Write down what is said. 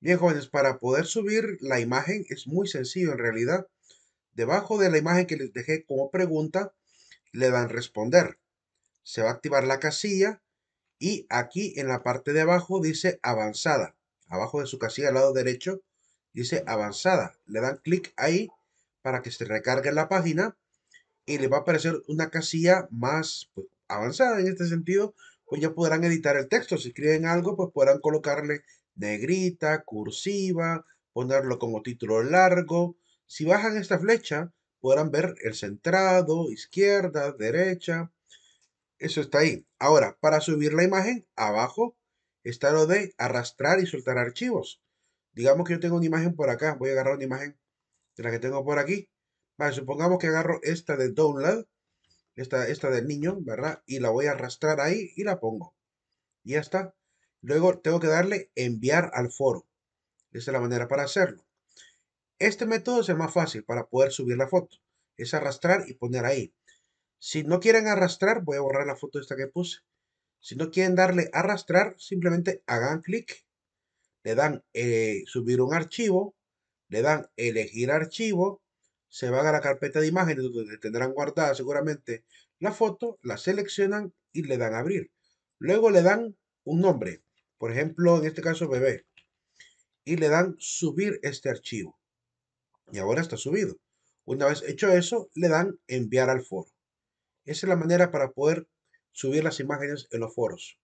Bien, jóvenes, para poder subir la imagen es muy sencillo en realidad. Debajo de la imagen que les dejé como pregunta, le dan responder. Se va a activar la casilla y aquí en la parte de abajo dice avanzada. Abajo de su casilla al lado derecho dice avanzada. Le dan clic ahí para que se recargue la página y le va a aparecer una casilla más pues, avanzada en este sentido, pues ya podrán editar el texto. Si escriben algo, pues podrán colocarle negrita, cursiva, ponerlo como título largo. Si bajan esta flecha, podrán ver el centrado, izquierda, derecha. Eso está ahí. Ahora, para subir la imagen, abajo está lo de arrastrar y soltar archivos. Digamos que yo tengo una imagen por acá. Voy a agarrar una imagen de la que tengo por aquí. supongamos que agarro esta de download, esta, esta del niño, ¿verdad? Y la voy a arrastrar ahí y la pongo. Y ya está. Luego tengo que darle enviar al foro. Esa es la manera para hacerlo. Este método es el más fácil para poder subir la foto. Es arrastrar y poner ahí. Si no quieren arrastrar, voy a borrar la foto esta que puse. Si no quieren darle arrastrar, simplemente hagan clic, le dan eh, subir un archivo, le dan elegir archivo, se van a la carpeta de imágenes donde tendrán guardada seguramente la foto, la seleccionan y le dan abrir. Luego le dan un nombre por ejemplo, en este caso bebé, y le dan subir este archivo. Y ahora está subido. Una vez hecho eso, le dan enviar al foro. Esa es la manera para poder subir las imágenes en los foros.